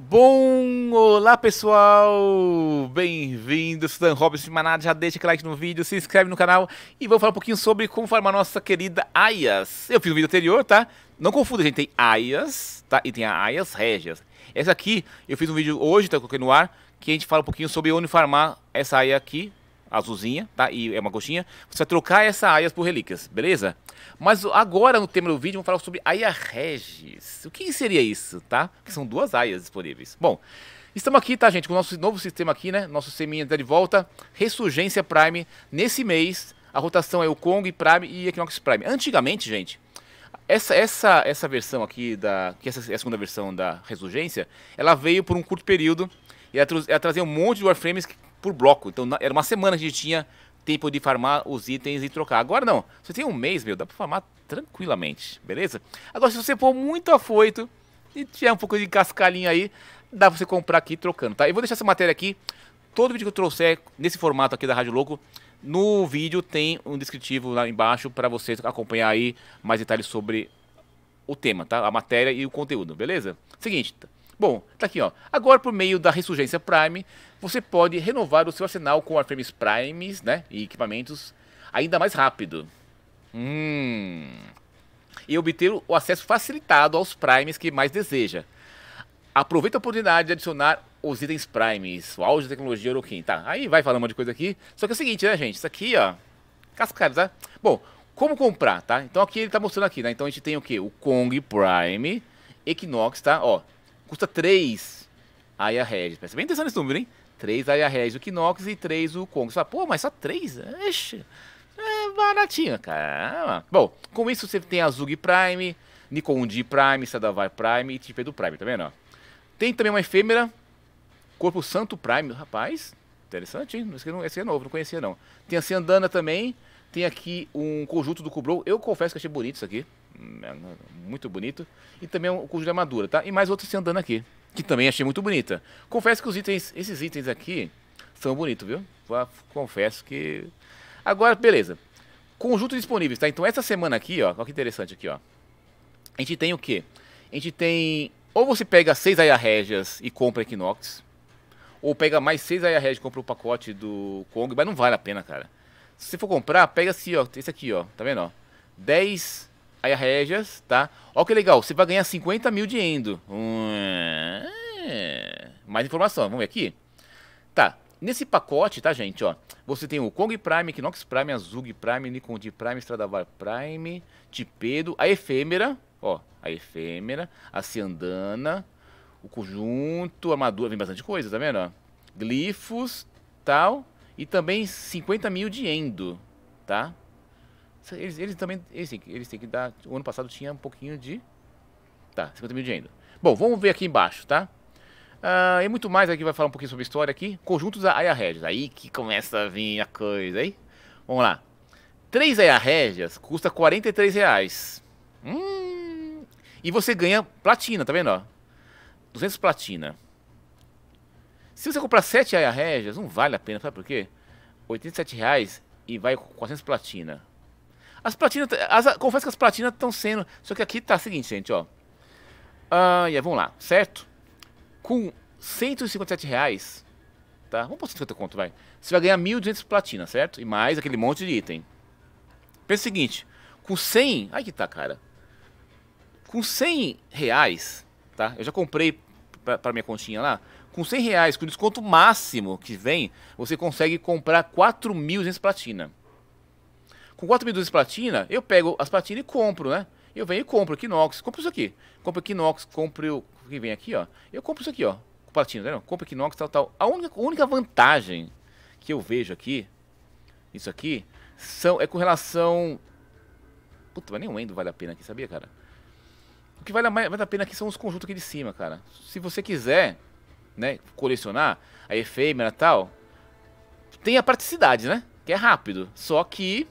Bom, olá pessoal, bem-vindos, Dan Robson Manada, já deixa aquele like no vídeo, se inscreve no canal e vou falar um pouquinho sobre como formar nossa querida Aias. Eu fiz um vídeo anterior, tá? Não confunda, gente, tem Aias, tá? E tem a Aias Regias. Essa aqui, eu fiz um vídeo hoje, tá? Eu coloquei no ar, que a gente fala um pouquinho sobre onde farmar essa Aia aqui, azulzinha, tá? E é uma coxinha. Você vai trocar essa aias por relíquias, beleza? Mas agora no tema do vídeo vamos falar sobre aia regis. O que seria isso, tá? Que são duas aias disponíveis. Bom, estamos aqui, tá, gente, com o nosso novo sistema aqui, né? Nosso seminha tá de volta. Ressurgência Prime nesse mês. A rotação é o Kong Prime e Equinox Prime. Antigamente, gente, essa, essa, essa versão aqui da que essa, a segunda versão da Resurgência, ela veio por um curto período e ela, ela trazia um monte de warframes que por bloco. Então na, era uma semana que a gente tinha tempo de farmar os itens e trocar. Agora não, você tem um mês, meu, dá pra farmar tranquilamente, beleza? Agora se você for muito afoito e tiver um pouco de cascalhinho aí, dá pra você comprar aqui trocando, tá? Eu vou deixar essa matéria aqui, todo vídeo que eu trouxer nesse formato aqui da Rádio Louco, no vídeo tem um descritivo lá embaixo para você acompanhar aí mais detalhes sobre o tema, tá? A matéria e o conteúdo, beleza? Seguinte, Bom, tá aqui, ó. Agora, por meio da Ressurgência Prime, você pode renovar o seu arsenal com Warframes Primes, né? E equipamentos ainda mais rápido. Hum. E obter o acesso facilitado aos Primes que mais deseja. Aproveita a oportunidade de adicionar os itens Primes, o auge da tecnologia Orokin. Tá, aí vai falando um monte de coisa aqui. Só que é o seguinte, né, gente? Isso aqui, ó. Cascada, tá? Bom, como comprar, tá? Então aqui ele tá mostrando aqui, né? Então a gente tem o quê? O Kong Prime, Equinox, tá? Ó, Custa 3 Aya Regis. Parece bem interessante esse número, hein? 3 Aya Regis o Kinox e 3 o Kong. Você fala, pô, mas só 3? Ixi, é baratinho, cara. Bom, com isso você tem Azug Prime, Nikon D Prime, Sadavai Prime e do Prime, tá vendo? Ó? Tem também uma efêmera, Corpo Santo Prime, rapaz. Interessante, hein? Esse aqui é novo, não conhecia não. Tem a Ciandana também, tem aqui um conjunto do Cobrou. Eu confesso que achei bonito isso aqui. Hum, é, né, muito bonito. E também é um conjunto de armadura, tá? E mais outros se andando aqui. Que também achei muito bonita. Confesso que os itens, esses itens aqui são bonitos, viu? Confesso que. Agora, beleza. Conjunto disponíveis, tá? Então essa semana aqui, ó. Olha que interessante aqui, ó. A gente tem o quê? A gente tem. Ou você pega seis Aya Regias e compra Equinox. Ou pega mais seis Aya Regias e compra o pacote do Kong. Mas não vale a pena, cara. Se você for comprar, pega assim, ó. Esse aqui, ó. Tá vendo, ó? 10 aí régias, tá? Ó que legal, você vai ganhar 50 mil de endo. mais informação, vamos ver aqui. Tá, nesse pacote, tá, gente, ó. Você tem o Kong Prime, Knox Prime, Azug Prime, Nikon D Prime, Stradavar Prime, Tipedo, a Efêmera, ó. A Efêmera, a Ciandana, o Conjunto, a Armadura, vem bastante coisa, tá vendo, ó? Glifos, tal e também 50 mil de endo, tá? Eles, eles também. Eles, eles têm que dar. O ano passado tinha um pouquinho de. Tá, 50 mil de endo. Bom, vamos ver aqui embaixo, tá? Uh, e muito mais aqui, vai falar um pouquinho sobre história aqui. Conjuntos da Aya Regis. Aí que começa a vir a coisa, aí. Vamos lá. Três Aya Regis custa 43 reais. Hum. E você ganha platina, tá vendo? Ó? 200 platina. Se você comprar 7 Aya Regias, não vale a pena, sabe por quê? 87 reais e vai com 400 platina. As platinas, as, confesso que as platinas estão sendo, só que aqui tá o seguinte, gente, ó. Ah, yeah, vamos lá, certo? Com 157 reais, tá? Vamos por 150 conto, vai. Você vai ganhar 1.200 platina, certo? E mais aquele monte de item. Pensa o seguinte, com 100, aí que tá, cara. Com 100 reais, tá? Eu já comprei pra, pra minha continha lá, com 100 reais, com o desconto máximo que vem, você consegue comprar 4.200 platina. Com 4.200 platina, eu pego as platinas e compro, né? Eu venho e compro Equinox, compro isso aqui. Compro Equinox, compro o que vem aqui, ó. Eu compro isso aqui, ó. Com platina, tá Compro Equinox, tal, tal. A única, única vantagem que eu vejo aqui, isso aqui, são, é com relação... Puta, mas nem o Endo vale a pena aqui, sabia, cara? O que vale a, mais, vale a pena aqui são os conjuntos aqui de cima, cara. Se você quiser, né? Colecionar a efêmera e tal. Tem a praticidade, né? Que é rápido. Só que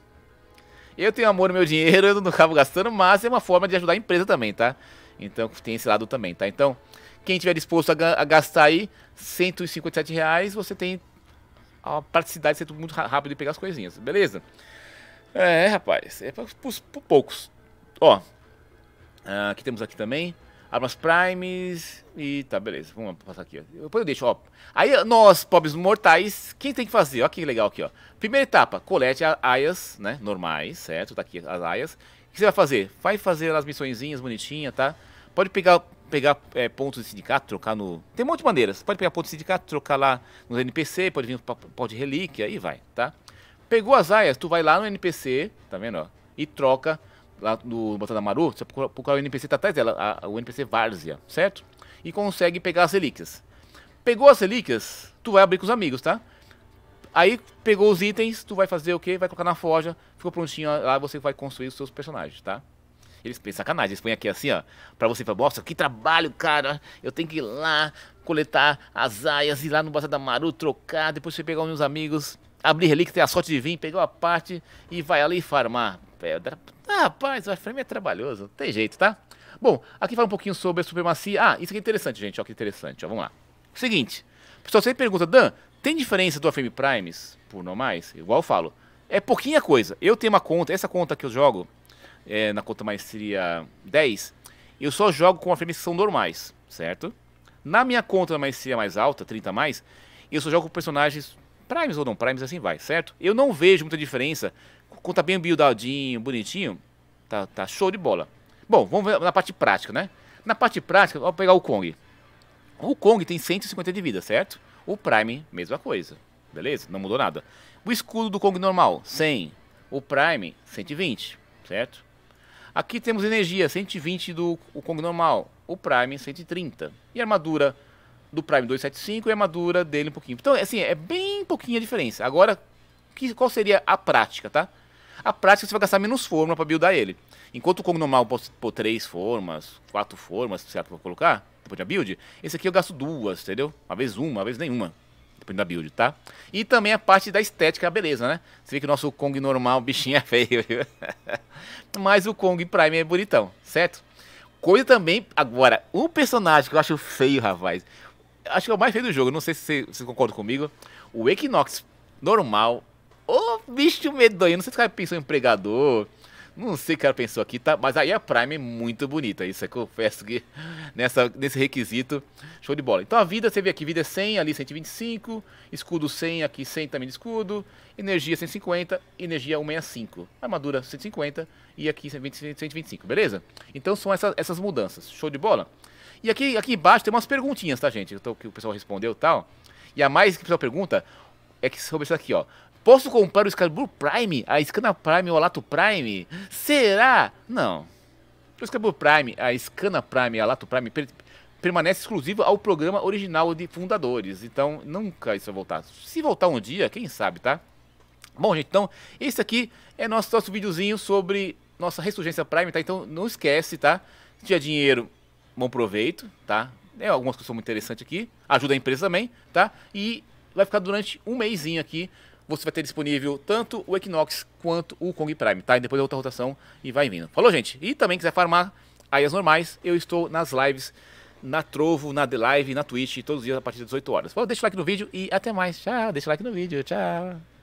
eu tenho amor no meu dinheiro, eu não acabo gastando, mas é uma forma de ajudar a empresa também, tá? Então tem esse lado também, tá? Então, quem tiver disposto a, gastar aí 157 reais, você tem a praticidade de ser muito rápido e pegar as coisinhas, beleza? É, rapaz, é para os poucos. Ó, ah, aqui temos aqui também Armas Primes e tá, beleza. Vamos passar aqui, Depois eu deixo, ó. Aí nós, pobres mortais, quem tem que fazer? Ó que legal aqui, ó. Primeira etapa, colete aias, né, normais, certo? Tá aqui as aias. O que você vai fazer? Vai fazer as missõezinhas bonitinhas, tá? Pode pegar, pegar é, pontos de sindicato, trocar no... Tem um monte de maneiras. Pode pegar pontos de sindicato, trocar lá nos NPC, pode vir no pau de relíquia, aí vai, tá? Pegou as aias, tu vai lá no NPC, tá vendo, ó? E troca lá do Maru, você procurar o NPC, tá atrás dela, a, o NPC Várzea, certo? E consegue pegar as relíquias. Pegou as relíquias, tu vai abrir com os amigos, tá? Aí pegou os itens, tu vai fazer o quê? Vai colocar na forja, ficou prontinho lá, você vai construir os seus personagens, tá? Eles pensam sacanagem, eles põem aqui assim, ó, pra você falar, nossa, que trabalho, cara, eu tenho que ir lá coletar as aias, ir lá no Bazar da Maru, trocar, depois você pegar os meus amigos, abrir relíquia, ter a sorte de vir, pegar uma parte e vai ali farmar. Ah, rapaz, o frame é trabalhoso, não tem jeito, tá? Bom, aqui fala um pouquinho sobre a supremacia. Ah, isso aqui é interessante, gente, Olha que interessante, ó, vamos lá. Seguinte, pessoal sempre pergunta, Dan, tem diferença do Warframe Primes por normais? Igual eu falo, é pouquinha coisa. Eu tenho uma conta, essa conta que eu jogo, é, na conta maestria 10, eu só jogo com Warframes que são normais, certo? Na minha conta da maestria mais alta, 30 mais, eu só jogo com personagens primes ou não primes, assim vai, certo? Eu não vejo muita diferença quando tá bem buildadinho, bonitinho, tá, tá show de bola. Bom, vamos ver na parte prática, né? Na parte prática, vamos pegar o Kong. O Kong tem 150 de vida, certo? O Prime, mesma coisa. Beleza? Não mudou nada. O escudo do Kong normal, 100. O Prime, 120. Certo? Aqui temos energia, 120 do o Kong normal. O Prime, 130. E a armadura do Prime, 275. E a armadura dele, um pouquinho. Então, assim, é bem pouquinha a diferença. Agora, que, qual seria a prática, tá? A prática é você vai gastar menos forma para buildar ele. Enquanto o Kong normal posso pôr três formas, quatro formas, certo, é pra colocar, depois da build, esse aqui eu gasto duas, entendeu? Uma vez uma, uma vez nenhuma. Dependendo da build, tá? E também a parte da estética, a beleza, né? Você vê que o nosso Kong normal, bichinho é feio, viu? Mas o Kong Prime é bonitão, certo? Coisa também, agora, um personagem que eu acho feio, rapaz. Acho que é o mais feio do jogo, não sei se vocês concordam comigo. O Equinox normal Ô bicho medonho, não sei se o cara pensou em empregador. Não sei o que cara pensou aqui, tá? Mas aí a Prime é muito bonita, isso é que eu confesso que nessa, nesse requisito, show de bola. Então a vida, você vê aqui, vida é 100, ali 125, escudo 100, aqui 100 também de escudo, energia 150, energia 165, armadura 150 e aqui 125, beleza? Então são essas essas mudanças, show de bola? E aqui, aqui embaixo tem umas perguntinhas, tá gente? Então, que o pessoal respondeu e tal. E a mais que o pessoal pergunta é que sobre isso aqui, ó. Posso comprar o Excalibur Prime, a Scana Prime ou a Lato Prime? Será? Não. O Excalibur Prime, a Scana Prime e a Lato Prime per permanece exclusivo ao programa original de fundadores. Então, nunca isso vai voltar. Se voltar um dia, quem sabe, tá? Bom, gente, então, esse aqui é nosso, nosso videozinho sobre nossa Ressurgência Prime, tá? Então, não esquece, tá? Se tiver dinheiro, bom proveito, tá? É, algumas coisas muito interessantes aqui. Ajuda a empresa também, tá? E vai ficar durante um mêsinho aqui você vai ter disponível tanto o Equinox quanto o Kong Prime, tá? E depois outra rotação e vai vindo. Falou, gente? E também quiser farmar aí as normais, eu estou nas lives na Trovo, na The Live, na Twitch, todos os dias a partir das 18 horas. Falou, deixa o like no vídeo e até mais. Tchau, deixa o like no vídeo. Tchau.